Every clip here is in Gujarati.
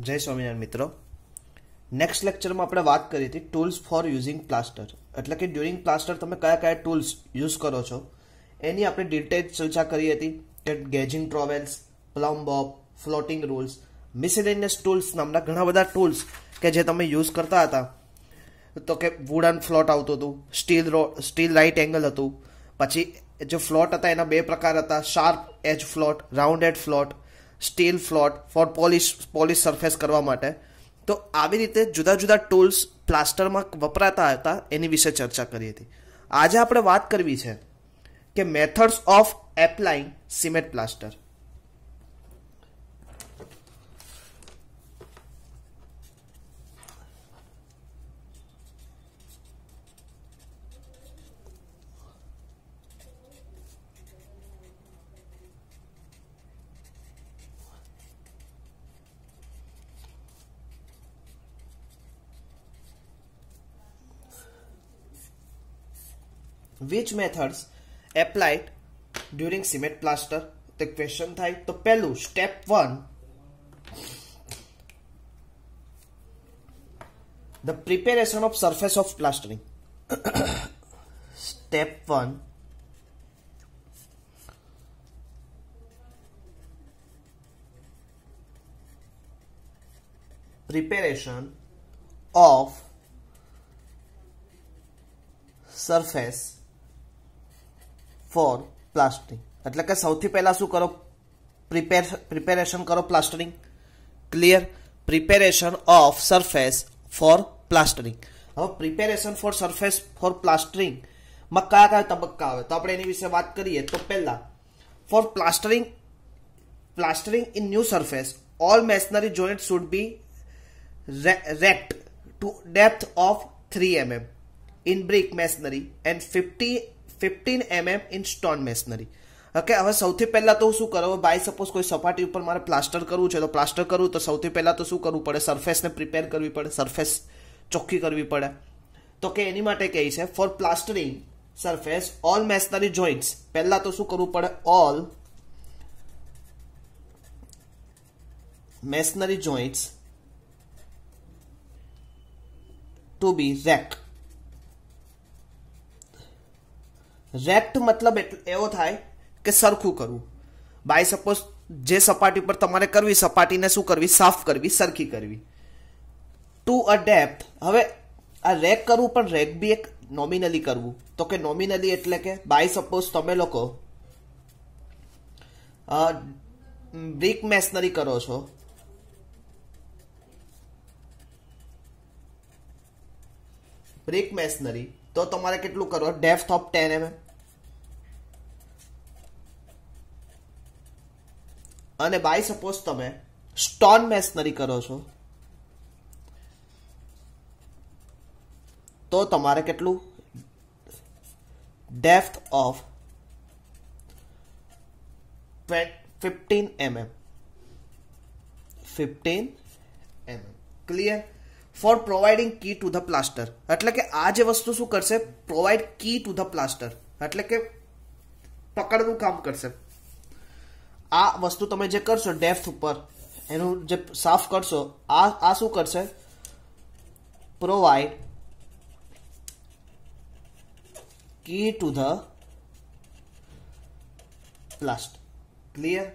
જય સ્વામિનારાયણ મિત્રો નેક્સ્ટ લેક્ચરમાં આપણે વાત કરી હતી ટૂલ્સ ફોર યુઝિંગ પ્લાસ્ટર એટલે કે ડ્યુરિંગ પ્લાસ્ટર તમે કયા કયા ટૂલ્સ યુઝ કરો છો એની આપણે ડિટેલ ચર્ચા કરી હતી કે gauging trowels plumb bob floating rules miscellaneous tools નામના ઘણા બધા ટૂલ્સ કે જે તમે યુઝ કરતા હતા તો કે વુડન ફ્લોટ આવતું હતું સ્ટીલ સ્ટીલ રાઇટ એંગલ હતું પછી જે ફ્લોટ હતા એના બે પ્રકાર હતા sharp edge float rounded float steel float for polish polish surface કરવા માટે તો આવી રીતે જુદા જુદા ટૂલ્સ પ્લાસ્ટરમાં વપરાતા હતા એની વિશે ચર્ચા કરી હતી આજે આપણે વાત કરવી છે કે methods of applying cement plaster which method applied during cement plaster तो क्वेश्चन थे तो पहलू step one the preparation of surface of plastering step one preparation of surface for plastering एट सौ पेला शू करो प्रिपेर प्रिपेरेसन करो plastering clear preparation of surface for plastering हम preparation for surface for plastering में क्या क्या तबक्का है तो अपने विषय बात करिए तो पहला for plastering plastering in new surface all masonry joint should be raked to depth of three m m in brick masonry and fifty fifteen mm in stone masonry okay હવે સૌથી પહેલાં તો શું કરો બાય સપોઝ કોઈ સપાટી ઉપર મારે પ્લાસ્ટર કરવું છે તો પ્લાસ્ટર કરવું તો સૌથી પહેલાં તો શું કરવું પડે સરફેસને પ્રિપેર કરવી પડે સરફેસ ચોખ્ખી કરવી પડે તો કે એની માટે કહે છે for plastering surface all masonry joints પહેલાં તો શું કરવું પડે all masonry joints to be wrecked. Raked મતલબ એવો થાય કે સરખું કરવું બાય સપોઝ જે સપાટી પર તમારે કરવી સપાટીને શું કરવી સાફ કરવી સરખી કરવી ટુ અ ડેપ્થ હવે આ રેક કરવું પણ રેક બી એક નોમિનલી કરવું તો કે નોમિનલી એટલે કે બાય સપોઝ તમે લોકો બ્રિક મેસનરી કરો છો બ્રિક મેસનરી તો તમારે કેટલું કરો ડેપ્થ ઓફ ટેન એમએમ અને બાય સપોઝ તમે સ્ટોન મેસનરી કરો છો તો તમારે કેટલું depth of fifteen mm fifteen mm clear for providing key to the plaster એટલે કે આ જે વસ્તુ શું કરશે provide key to the plaster એટલે કે પકડનું કામ કરશે આ વસ્તુ તમે જે કરશો ડેફ્થ ઉપર એનું જે સાફ કરશો આ આ શું કરશે provide key to the plaster clear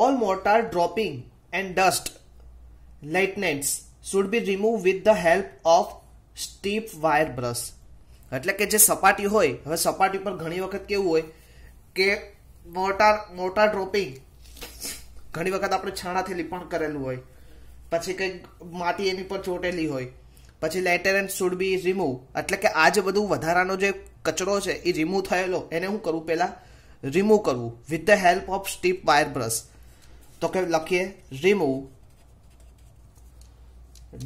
all mortar dropping and dust laitances should be remove with the help of stiff wire brush એટલે કે જે સપાટી હોય હવે સપાટી પર ઘણી વખત કેવું હોય કે મોટા મોટા ડ્રોપિંગ ઘણી વખત આપણે છાણાથી લીપણ કરેલું હોય પછી કંઈક માટી એની પર ચોટેલી હોય પછી later and should be remove એટલે કે આ જે બધું વધારાનો જે કચરો છે એ રિમૂવ થયેલો એને હું કરું પહેલાં રિમૂવ કરવું with the help of stiff wire brush તો કે લખીએ remove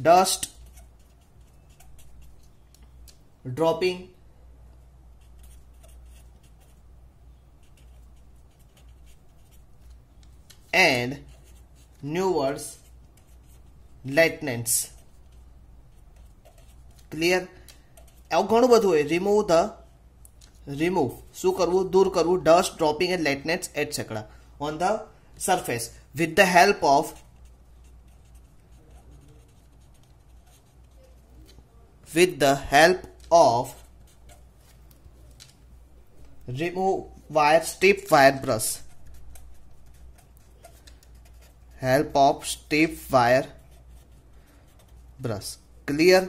dust dropping and newers lightnings clear આવું ઘણું બધું હોય રિમૂવ ધ રિમૂવ શું કરવું દૂર કરવું dust dropping and laitances etcetera on the surface with the help of with the help of remove wire stiff wire brush help of stiff wire brush clear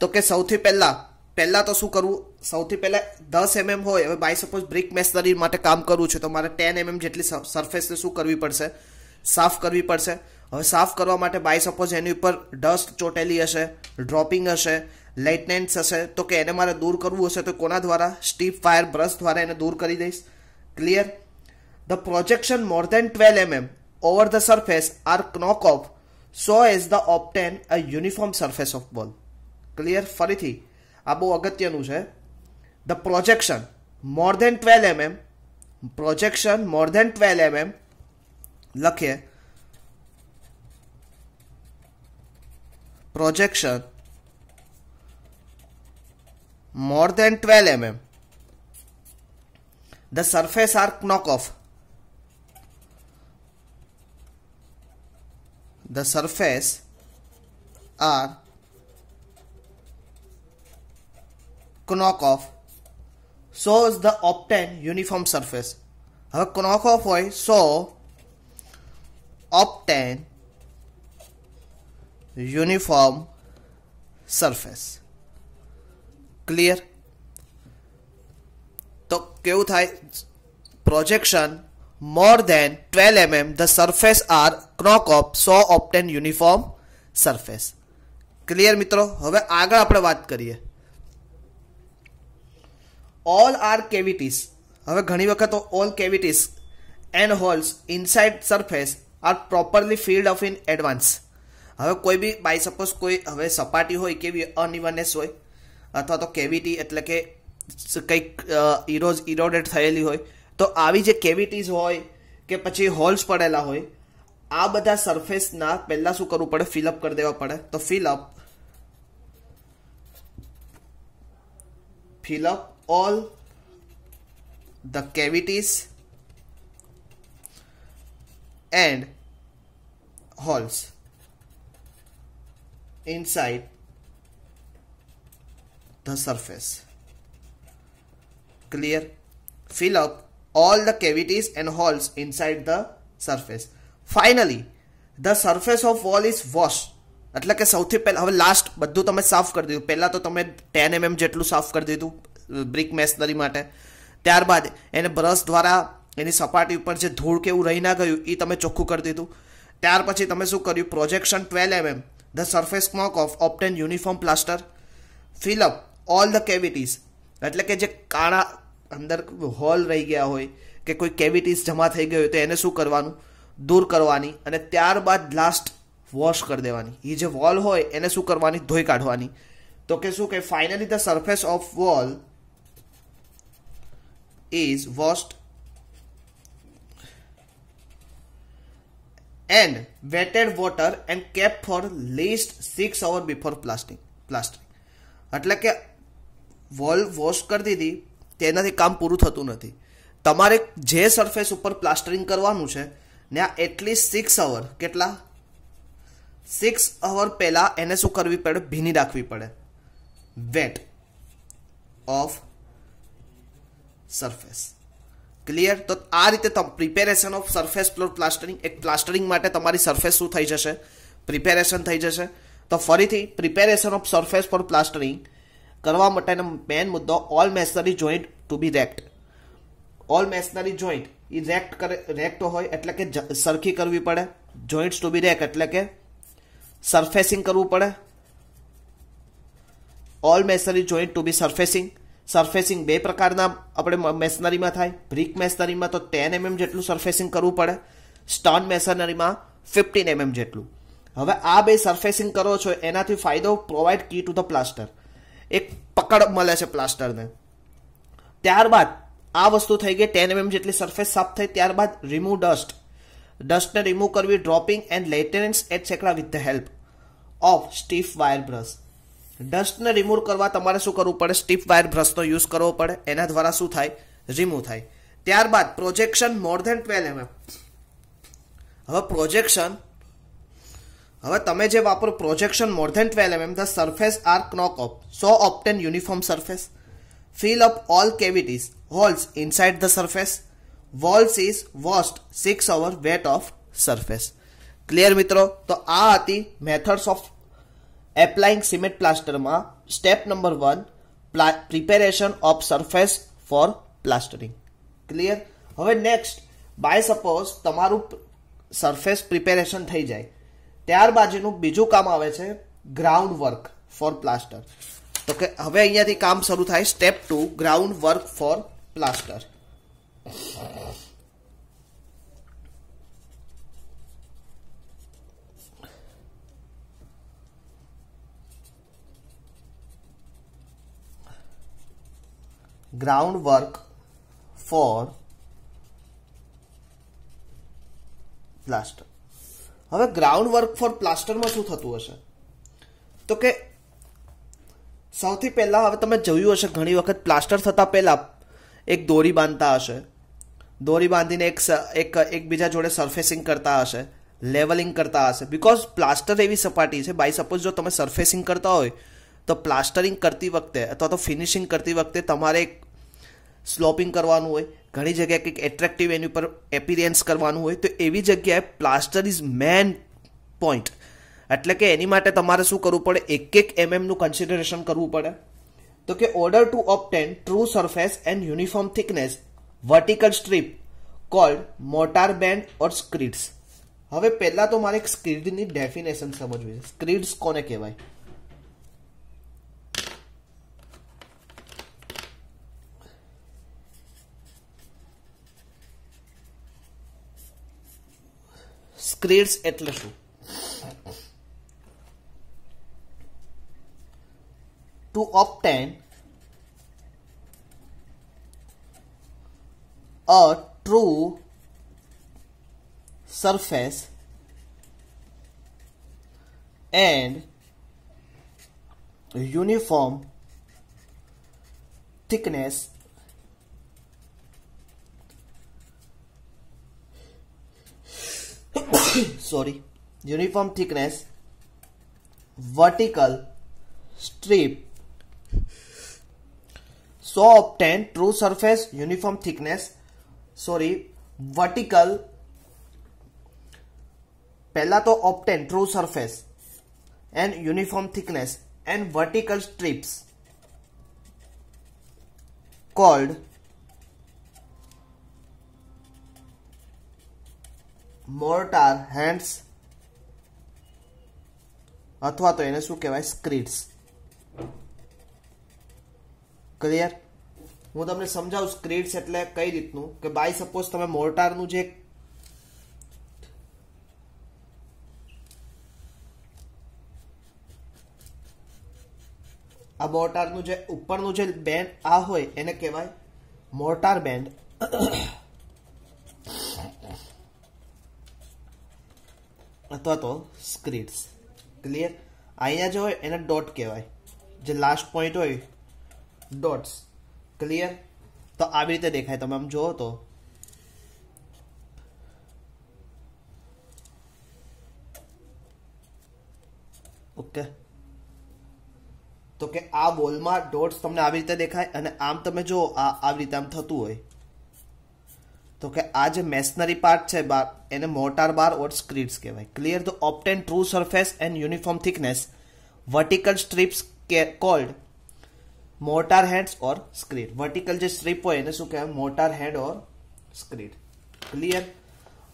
તો કે સૌથી પહેલાં પહેલાં તો શું કરવું સૌથી પહેલાં દસ એમએમ હોય હવે બાય સપોઝ બ્રિક મેસનરી માટે કામ કરવું છે તો મારે ટેન એમએમ જેટલી સરફેસને શું કરવી પડશે સાફ કરવી પડશે હવે સાફ કરવા માટે બાય સપોઝ એની ઉપર ડસ્ટ ચોટેલી હશે ડ્રોપિંગ હશે લેટનેન્ટ્સ હશે તો કે એને મારે દૂર કરવું હશે તો કોના દ્વારા સ્ટીપ ફાયર બ્રશ દ્વારા એને દૂર કરી દઈશ clear the projection more than twelve mm over the surface are knock off so as the obtain a uniform surface of ball clear clear aa bo agatya nu che the projection more than 12 mm projection more than 12 mm લખીએ projection more than 12 mm. The surface arc knock off. the surface are Knockoff shows the obtained uniform surface. હવે Knockoff હોય so obtain uniform surface. Clear? તો કેવું થાય projection more than 12 mm, the surface are knock off, so obtain uniform surface. Clear મિત્રો હવે આગળ આપણે વાત કરીએ ઓલ આર કેવિટીસ હવે ઘણી વખત all cavities and holes inside surface are properly filled of in advance હવે કોઈ બી બાય સપોઝ કોઈ હવે સપાટી હોય કેવી અનઇવનનેસ હોય અથવા તો કેવિટી એટલે કે કંઈક ઇરોઝ ઇરોડેટ થયેલી હોય તો આવી જે કેવિટીઝ હોય કે પછી હોલ્સ પડેલા હોય આ બધા સરફેસના પહેલાં શું કરવું પડે ફિલઅપ કરી દેવા પડે તો fill up fill up all the cavities and holes inside the surface clear fill up all the cavities and holes inside the surface. Finally, the surface of wall is washed. એટલે કે સૌથી પહેલાં હવે લાસ્ટ બધું તમે સાફ કરી દીધું પહેલાં તો તમે ટેન એમએમ mm જેટલું સાફ કરી દીધું બ્રિક મેસનરી માટે ત્યારબાદ એને બ્રશ દ્વારા એની સપાટી ઉપર જે ધૂળ કે એવું રહી ના ગયું એ તમે ચોખ્ખું કરી દીધું ત્યાર પછી તમે શું કર્યું projection twelve mm the surface smoke off obtain uniform plaster fill up all the cavities એટલે કે જે કાણા અંદર હોલ રહી ગયા હોય કે કોઈ કેવિટીસ જમા થઈ ગઈ હોય તો એને શું કરવાનું દૂર કરવાની અને ત્યારબાદ લાસ્ટ વોશ કરી દેવાની એ જે વોલ હોય એને શું કરવાની ધોઈ કાઢવાની તો કે શું કે finally the surface of wall is washed and wetted water and kept for least six hour before plastic plastering એટલે કે વોલ વોશ કરી દીધી તેનાથી કામ પૂરું થતું નથી તમારે જે સરફેસ ઉપર પ્લાસ્ટરિંગ કરવાનું છે ને આ એટલીસ્ટ સિક્સ અવર કેટલા સિક્સ અવર પહેલાં એને શું કરવી પડે ભીની રાખવી પડે વેટ ઓફ સરફેસ ક્લિયર તો આ રીતે preparation of surface for plastering એક પ્લાસ્ટરિંગ માટે તમારી સરફેસ શું થઈ જશે પ્રિપેરેશન થઈ જશે તો ફરીથી preparation of surface for plastering કરવા માટેનો મેન મુદ્દો all masonry joint to be raked all masonry joint એ રેક્ટ કરે રેક્ટ હોય એટલે કે સરખી કરવી પડે જોઈન્ટ્સ ટુ બી રેક એટલે કે સરફેસિંગ કરવું પડે all masonry joint to be surfacing surfacing બે પ્રકારના આપણે મેસનરીમાં થાય બ્રિક મેસનરીમાં તો ટેન એમએમ mm જેટલું સરફેસિંગ કરવું પડે સ્ટોન મેસનરીમાં ફિફ્ટીન એમએમ જેટલું હવે આ બે સરફેસિંગ કરો છો એનાથી ફાયદો provide key to the plaster એક પકડ મળે છે પ્લાસ્ટરને ત્યારબાદ આ વસ્તુ થઈ ગઈ ટેન એમએમ જેટલી સરફેસ સાફ થઈ ત્યારબાદ રિમૂવ ડસ્ટ ડસ્ટને રિમૂવ કરવી ડ્રોપિંગ એન્ડ લેટેનન્સ સેકડા with the help of stiff wire brush ડસ્ટને રિમૂવ કરવા તમારે શું કરવું પડે સ્ટીફ વાયર બ્રશનો યુઝ કરવો પડે એના દ્વારા શું થાય રિમૂવ થાય ત્યારબાદ projection more than twelve mm હવે પ્રોજેક્શન હવે તમે જે વાપરો projection more than twelve mm the surface are knock off so obtain uniform surface fill up all cavities holes inside the surface walls is washed six hour wet of surface clear મિત્રો તો આ હતી મેથડ્સ ઓફ એપ્લાઇંગ સિમેન્ટ પ્લાસ્ટરમાં step number one preparation of surface for plastering clear હવે નેક્સ્ટ બાય સપોઝ તમારું સરફેસ પ્રિપેરેશન થઈ જાય ત્યારબાદ જેનું બીજું કામ આવે છે ગ્રાઉન્ડ વર્ક ફોર પ્લાસ્ટર તો કે હવે અહીંયાથી કામ શરૂ થાય step two ground work for plaster ground work for plaster હવે ગ્રાઉન્ડ વર્ક ફોર પ્લાસ્ટરમાં શું થતું હશે તો કે સૌથી પહેલાં હવે તમે જોયું હશે ઘણી વખત પ્લાસ્ટર થતાં પહેલાં એક દોરી બાંધતા હશે દોરી બાંધીને એક એક એકબીજા જોડે સરફેસિંગ કરતા હશે લેવલિંગ કરતા હશે બિકોઝ પ્લાસ્ટર એવી સપાટી છે બાય સપોઝ જો તમે સરફેસિંગ કરતા હોય તો પ્લાસ્ટરિંગ કરતી વખતે અથવા તો ફિનિશિંગ કરતી વખતે તમારે એક સ્લોપિંગ કરવાનું હોય ઘણી જગ્યાએ કંઈક એટ્રેક્ટિવ એની ઉપર એપિરિયન્સ કરવાનું હોય તો એવી જગ્યાએ પ્લાસ્ટર ઇઝ મેન પોઈન્ટ એટલે કે એની માટે તમારે શું કરવું પડે એક એક એમએમનું mm કન્સિડરેશન કરવું પડે તો કે order to obtain true surface and uniform thickness vertical strip called mortar band or screeds હવે પહેલાં તો મારે એક સ્ક્રીડની ડેફિનેશન સમજવી છે સ્ક્રીડ્સ કોને કહેવાય creates atlas row. To obtain a true surface and uniform thickness sorry uniform thickness vertical strip so obtain true surface uniform thickness sorry vertical पहला तो obtain true surface and uniform thickness and vertical strips called mortar hands અથવા તો એને શું કહેવાય સ્ક્રીડ્સ ક્લિયર હું તમને સમજાવું સ્ક્રીડ્સ એટલે કઈ રીતનું કે બાય સપોઝ તમે મોર્ટારનું જે આ મોર્ટારનું જે ઉપરનું જે બેન્ડ આ હોય એને કહેવાય મોર્ટાર બેન્ડ અથવા તો સ્ક્રિપ્ટ્સ ક્લિયર અહીંયા જે હોય એને ડોટ કહેવાય જે લાસ્ટ પોઈન્ટ હોય ડોટ્સ ક્લિયર તો આવી રીતે દેખાય તમે આમ જુઓ તો ઓકે તો કે આ બોલમાં ડોટ્સ તમને આવી રીતે દેખાય અને આમ તમે જો આ આવી રીતે આમ થતું હોય તો કે આ જે મેશનરી પાર્ટ છે બાર એને મોટાર બાર ઓર સ્ક્રીડ્સ કહેવાય clear the obtain true surface and uniform thickness vertical strips called mortar hands or screed vertical જે સ્ટ્રીપ હોય એને શું કહેવાય mortar hand or screed clear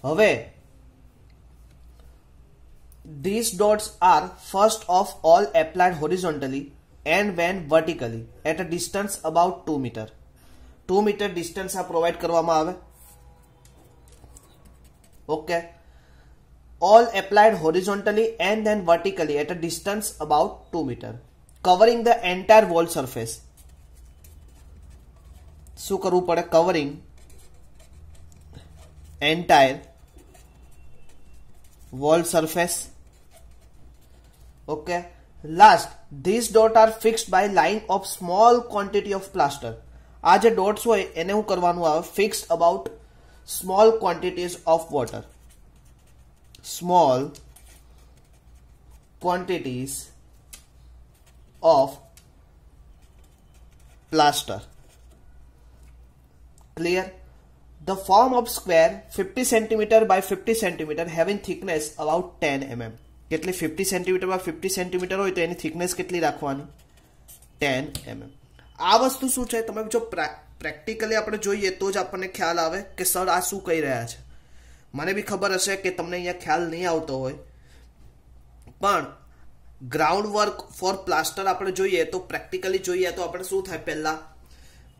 હવે this dots are first of all applied horizontally and when vertically at a distance about two metre two metre distance આ પ્રોવાઇડ કરવામાં આવે okay all applied horizontally and then vertically at a distance about 2 meter covering the entire wall surface શું કરવું પડે covering entire wall surface okay last this dot are fixed by line of small quantity of plaster આ જે ડોટ્સ હોય એને હું કરવાનું આવે fixed about small quantities of water small quantities of plaster clear the form of square 50 centimeter by 50 centimeter having thickness about 10 mm એટલે 50 સેન્ટીમીટર બાય 50 સેન્ટીમીટર હોય તો એની થિકનેસ કેટલી રાખવાની 10 mm આ વસ્તુ શું છે તમે જો પ્રેક્ટિકલી આપણે જોઈએ તો જ આપણને ખ્યાલ આવે કે સર આ શું કહી રહ્યા છે મને બી ખબર હશે કે તમને અહીંયા ખ્યાલ નહીં આવતો હોય પણ ગ્રાઉન્ડ વર્ક ફોર પ્લાસ્ટર આપણે જોઈએ તો પ્રેક્ટિકલી જોઈએ તો આપણે શું થાય પહેલાં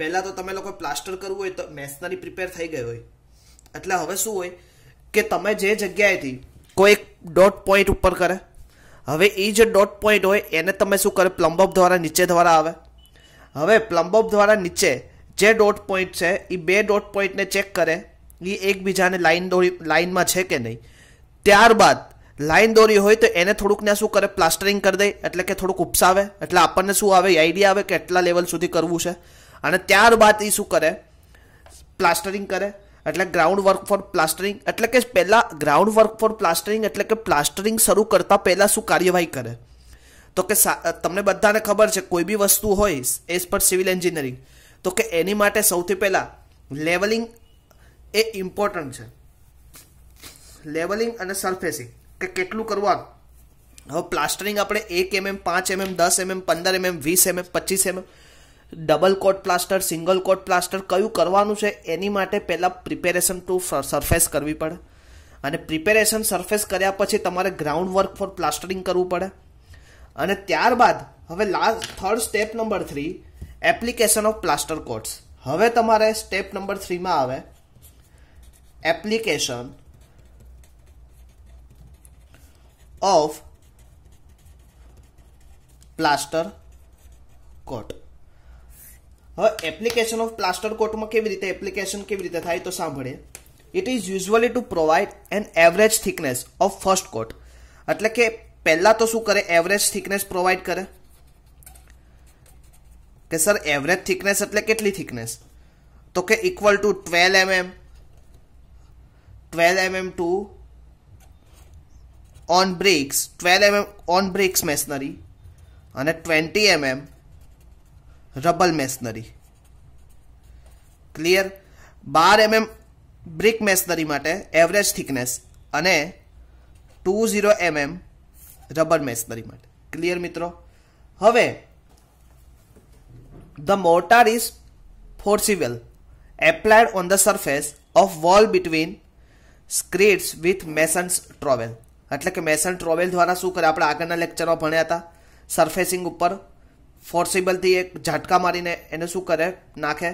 પહેલાં તો તમે લોકો પ્લાસ્ટર કરવું હોય તો મેશનરી પ્રિપેર થઈ ગઈ હોય એટલે હવે શું હોય કે તમે જે જગ્યાએથી કોઈ એક ડોટ પોઈન્ટ ઉપર કરે હવે એ જે ડોટ પોઈન્ટ હોય એને તમે શું કરે પ્લમ્બઅપ દ્વારા નીચે દ્વારા આવે હવે પ્લમ્બોબ દ્વારા નીચે જે ડોટ પોઈન્ટ છે એ બે ડોટ પોઈન્ટને ચેક કરે એ એકબીજાને લાઈન દોરી લાઇનમાં છે કે નહીં ત્યારબાદ લાઈન દોરી હોય તો એને થોડુંક ને શું કરે પ્લાસ્ટરિંગ કરી દે એટલે કે થોડુંક ઉપસાવે એટલે આપણને શું આવે આઈડિયા આવે કે એટલા લેવલ સુધી કરવું છે અને ત્યારબાદ એ શું કરે પ્લાસ્ટરિંગ કરે એટલે ગ્રાઉન્ડ વર્ક ફોર પ્લાસ્ટરિંગ એટલે કે પહેલાં ગ્રાઉન્ડ વર્ક ફોર પ્લાસ્ટરિંગ એટલે કે પ્લાસ્ટરિંગ શરૂ કરતાં પહેલાં શું કાર્યવાહી કરે તો કે તમને બધાને ખબર છે કોઈ બી વસ્તુ હોય એઝ પર સિવિલ એન્જિનિયરિંગ તો કે એની માટે સૌથી પહેલાં લેવલિંગ એ ઇમ્પોર્ટન્ટ છે લેવલિંગ અને સરફેસિંગ કે કેટલું કરવાનું હવે પ્લાસ્ટરિંગ આપણે એક એમએમ પાંચ એમએમ દસ એમએમ પંદર એમએમ વીસ એમએમ પચીસ mm double coat plaster single coat plaster કયું કરવાનું છે એની માટે પહેલાં પ્રિપેરેશન ટુ સરફેસ કરવી પડે અને પ્રિપેરેશન સરફેસ કર્યા પછી તમારે ગ્રાઉન્ડ વર્ક ફોર પ્લાસ્ટરિંગ કરવું પડે અને ત્યારબાદ હવે last third step number three application of plaster coats હવે તમારે સ્ટેપ નંબર થ્રીમાં આવે એપ્લિકેશન ઓફ પ્લાસ્ટર કોટ હવે એપ્લિકેશન ઓફ પ્લાસ્ટર કોટમાં કેવી રીતે એપ્લિકેશન કેવી રીતે થાય તો સાંભળીએ it is usually to provide an average thickness of first coat એટલે કે પહેલાં તો શું કરે એવરેજ થિકનેસ પ્રોવાઈડ કરે કે સર એવરેજ થિકનેસ એટલે કેટલી થિકનેસ તો કે equal to twelve mm twelve mm to on bricks twelve mm on bricks masonry અને twenty mm rubble masonry clear બાર એમએમ બ્રિક મેશનરી માટે એવરેજ થિકનેસ અને two zero mm rubber masonry માટે ક્લિયર મિત્રો હવે the mortar is forcible applied on the surface of wall between screeds with masons trowel એટલે કે મેસન ટ્રોવેલ દ્વારા શું કરે આપણે આગળના લેક્ચરમાં ભણ્યા હતા સરફેસિંગ ઉપર ફોર્સિબલથી એક ઝાટકા મારીને એને શું કરે નાખે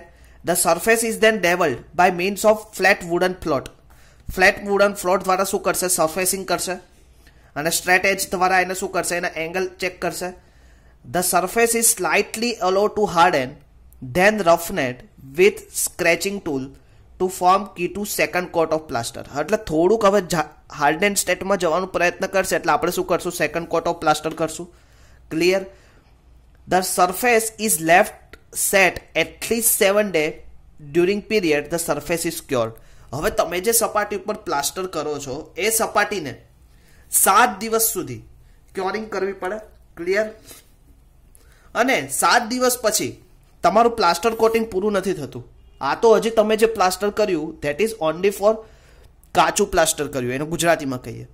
the surface is then levelled by means of flat wooden float flat wooden float દ્વારા શું કરશે સરફેસિંગ કરશે અને સ્ટ્રેટેજ દ્વારા એને શું કરશે એને એંગલ ચેક કરશે the surface is slightly allow to hard and then roughened with scratching tool to form key to second coat of plaster એટલે થોડુંક હવે હાર્ડ એન્ડ સ્ટેટમાં જવાનો પ્રયત્ન કરશે એટલે આપણે શું કરશું સેકન્ડ કોટ ઓફ પ્લાસ્ટર કરશું clear the surface is left set at least seven day during period the surface is cured હવે તમે જે સપાટી ઉપર પ્લાસ્ટર કરો છો એ સપાટીને સાત દિવસ સુધી ક્યોરિંગ કરવી પડે ક્લિયર અને સાત દિવસ પછી તમારું પ્લાસ્ટર કોટિંગ પૂરું નથી થતું આ તો હજી તમે જે પ્લાસ્ટર કર્યું ધેટ ઇઝ ઓનલી ફોર કાચું પ્લાસ્ટર કર્યું એને ગુજરાતીમાં કહીએ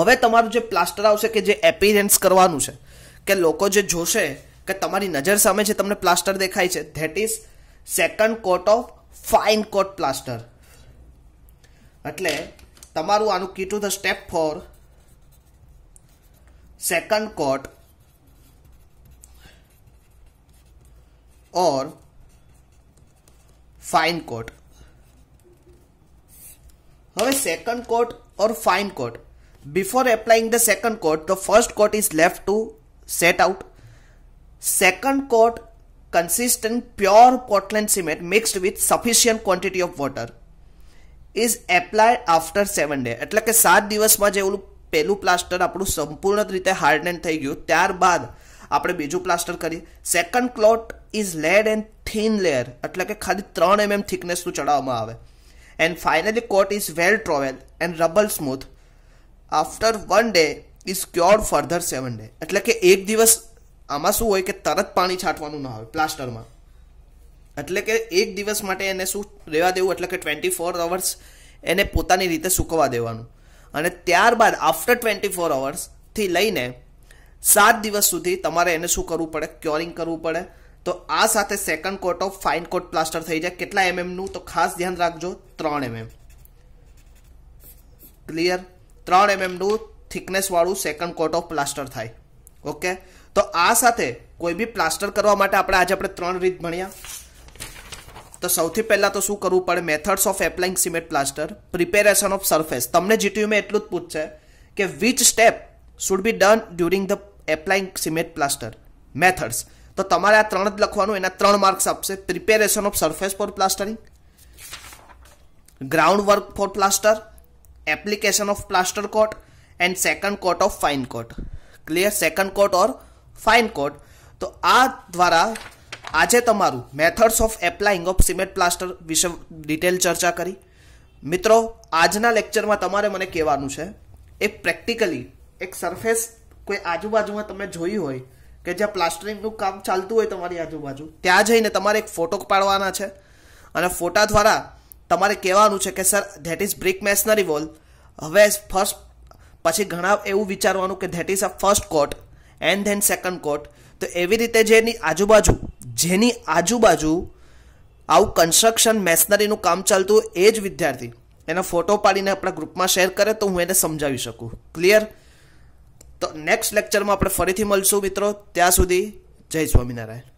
હવે તમારું જે પ્લાસ્ટર આવશે કે જે એપિરિયન્સ કરવાનું છે કે લોકો જે જોશે કે તમારી નજર સામે જે તમને પ્લાસ્ટર દેખાય છે that is second coat of fine coat plaster એટલે તમારું આનું કીટુ the step four second coat or fine coat હવે second coat or fine coat before applying the second coat the first coat is left to set out second coat consistent pure portland cement mixed with sufficient quantity of water is applied after seven day એટલે કે સાત દિવસમાં જે ઓલું પહેલું પ્લાસ્ટર આપણું સંપૂર્ણ રીતે હાર્ડન થઈ ગયું ત્યારબાદ આપણે બીજું પ્લાસ્ટર કરીએ second coat is laid and thin layer એટલે કે ખાલી ત્રણ એમએમ થિકનેસનું ચડાવવામાં આવે and finally coat is well trowel and rubble smooth after one day is cured further seven day એટલે કે એક દિવસ આમાં શું હોય કે તરત પાણી છાંટવાનું ના આવે પ્લાસ્ટરમાં એટલે કે એક દિવસ માટે એને શું રહેવા દેવું એટલે કે ટ્વેન્ટી ફોર અવર્સ એને પોતાની રીતે સૂકવવા દેવાનું અને ત્યારબાદ આફ્ટર ટ્વેન્ટી ફોર અવર્સથી લઈને સાત દિવસ સુધી તમારે એને શું કરવું પડે ક્યોરિંગ કરવું પડે તો આ સાથે second coat of fine coat plaster થઈ જાય કેટલા એમએમનું તો ખાસ ધ્યાન રાખજો ત્રણ એમએમ ક્લિયર ત્રણ એમએમનું થિકનેસવાળું સેકન્ડ કોટ ઓફ પ્લાસ્ટર થાય ઓકે તો આ સાથે કોઈ બી પ્લાસ્ટર કરવા માટે આપણે આજે આપણે ત્રણ રીત ભણ્યા તો સૌથી પહેલાં તો શું કરવું પડે methods of applying cement plaster preparation of surface તમને જીટીયુમાં એટલું જ પૂછશે કે which step should be done during the applying cement plaster methods તો તમારે આ ત્રણ જ લખવાનું એના ત્રણ માર્ક્સ આપશે preparation of surface for plastering ground work for plaster application of plaster coat and second coat of fine coat clear second coat or fine coat તો આ દ્વારા આજે તમારું methods of applying of cement plaster વિશે ડિટેલ ચર્ચા કરી મિત્રો આજના લેક્ચરમાં તમારે મને કહેવાનું છે એક પ્રેક્ટિકલી એક સરફેસ કોઈ આજુબાજુમાં તમે જોઈ હોય કે જ્યાં પ્લાસ્ટરિંગનું કામ ચાલતું હોય તમારી આજુબાજુ ત્યાં જઈને તમારે એક ફોટો પાડવાના છે અને ફોટા દ્વારા તમારે કહેવાનું છે કે sir that is brick masonry wall હવે ફર્સ્ટ પછી ઘણા એવું વિચારવાનું કે that is a first coat and then second coat તો એવી રીતે જે એની આજુબાજુ જેની આજુબાજુ આવું કન્સ્ટ્રક્શન મેશનરીનું કામ ચાલતું એ જ વિદ્યાર્થી એનો ફોટો પાડીને આપણા ગ્રુપમાં શેર કરે તો હું એને સમજાવી શકું ક્લિયર તો નેક્સ્ટ લેક્ચરમાં આપણે ફરીથી મળશું મિત્રો ત્યાં સુધી જય સ્વામિનારાયણ